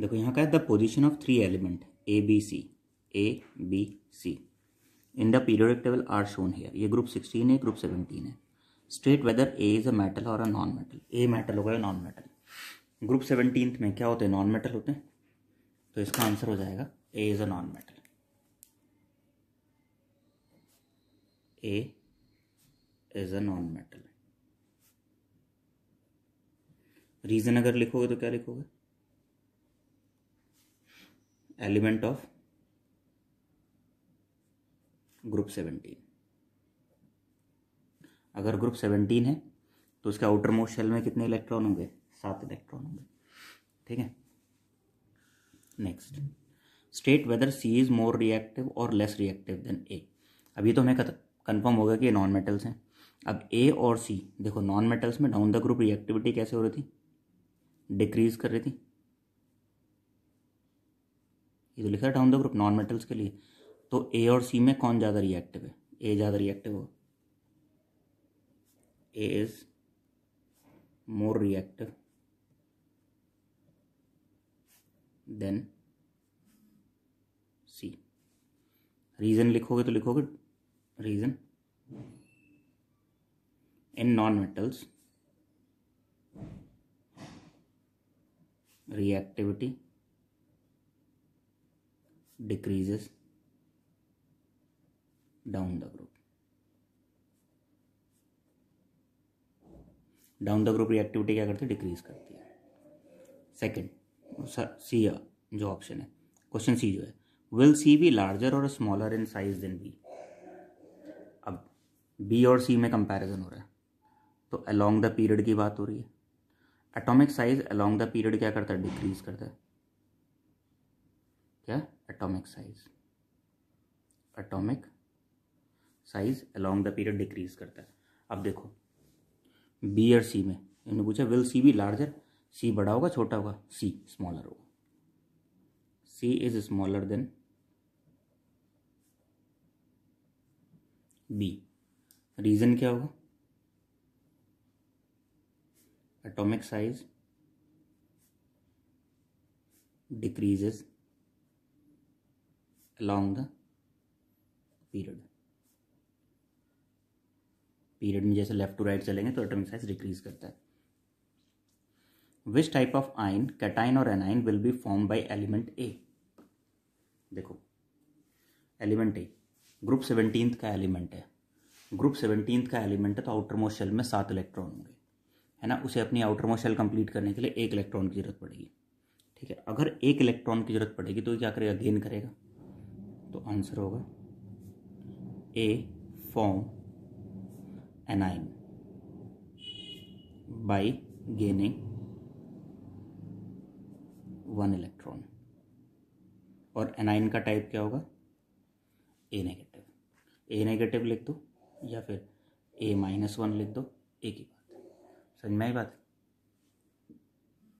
देखो यहाँ का है the position of three element A B C A B C in the periodic table are shown here ये group sixteen है group seventeen है state whether A is a metal और a non metal A metal होगा या non metal group seventeen में क्या होते हैं नॉन मेटल होते हैं तो इसका आंसर हो जाएगा A is a non metal A is a non metal reason अगर लिखोगे तो क्या लिखोगे एलिमेंट ऑफ ग्रुप सेवनटीन अगर ग्रुप सेवनटीन है तो उसके आउटर मोस्ट शेल में कितने इलेक्ट्रॉन होंगे सात इलेक्ट्रॉन होंगे ठीक है next state whether C is more reactive और लेस रिएक्टिव देन ए अभी तो हमें कन्फर्म गया कि ये नॉन मेटल्स हैं अब ए और सी देखो नॉन मेटल्स में डाउन द ग्रुप रिएक्टिविटी कैसे हो रही थी डिक्रीज कर रही थी ये तो लिखा है down the group non metals के लिए तो ए और सी में कौन ज़्यादा रिएक्टिव है ए ज़्यादा रिएक्टिव हो A is more reactive than C reason लिखोगे तो लिखोगे reason in non metals reactivity decreases down the group. Down the group reactivity क्या करती है डिक्रीज करती है सेकेंड सी जो ऑप्शन है क्वेश्चन सी जो है विल सी बी लार्जर और smaller in size than B अब बी और सी में कंपैरिजन हो रहा है तो अलोंग द पीरियड की बात हो रही है atomic size along the period क्या करता है डिक्रीज करता है क्या atomic size atomic size along the period decrease करता है अब देखो बी और सी में इन्होंने पूछा will C be larger C बड़ा होगा छोटा होगा सी स्मॉलर होगा C is smaller than B reason क्या होगा एटॉमिक साइज डिक्रीजेज along दीरियड पीरियड में जैसे लेफ्ट टू राइट चलेंगे तो एटॉमिक साइज डिक्रीज करता है which type of ion cation और anion will be form by element A देखो एलिमेंट ए ग्रुप सेवनटीन का एलिमेंट है ग्रुप सेवनटीन का एलिमेंट है तो आउटर मोशल में सात इलेक्ट्रॉन होंगे है ना उसे अपनी आउटर मोशल कंप्लीट करने के लिए एक इलेक्ट्रॉन की जरूरत पड़ेगी ठीक है अगर एक इलेक्ट्रॉन की जरूरत पड़ेगी तो क्या करेगा गेन करेगा तो आंसर होगा A form anion by gaining one electron और एनाइन का टाइप क्या होगा ए नेगेटिव ए नेगेटिव लिख दो या फिर ए माइनस वन लिख दो एक ही बात समझ में आई बात है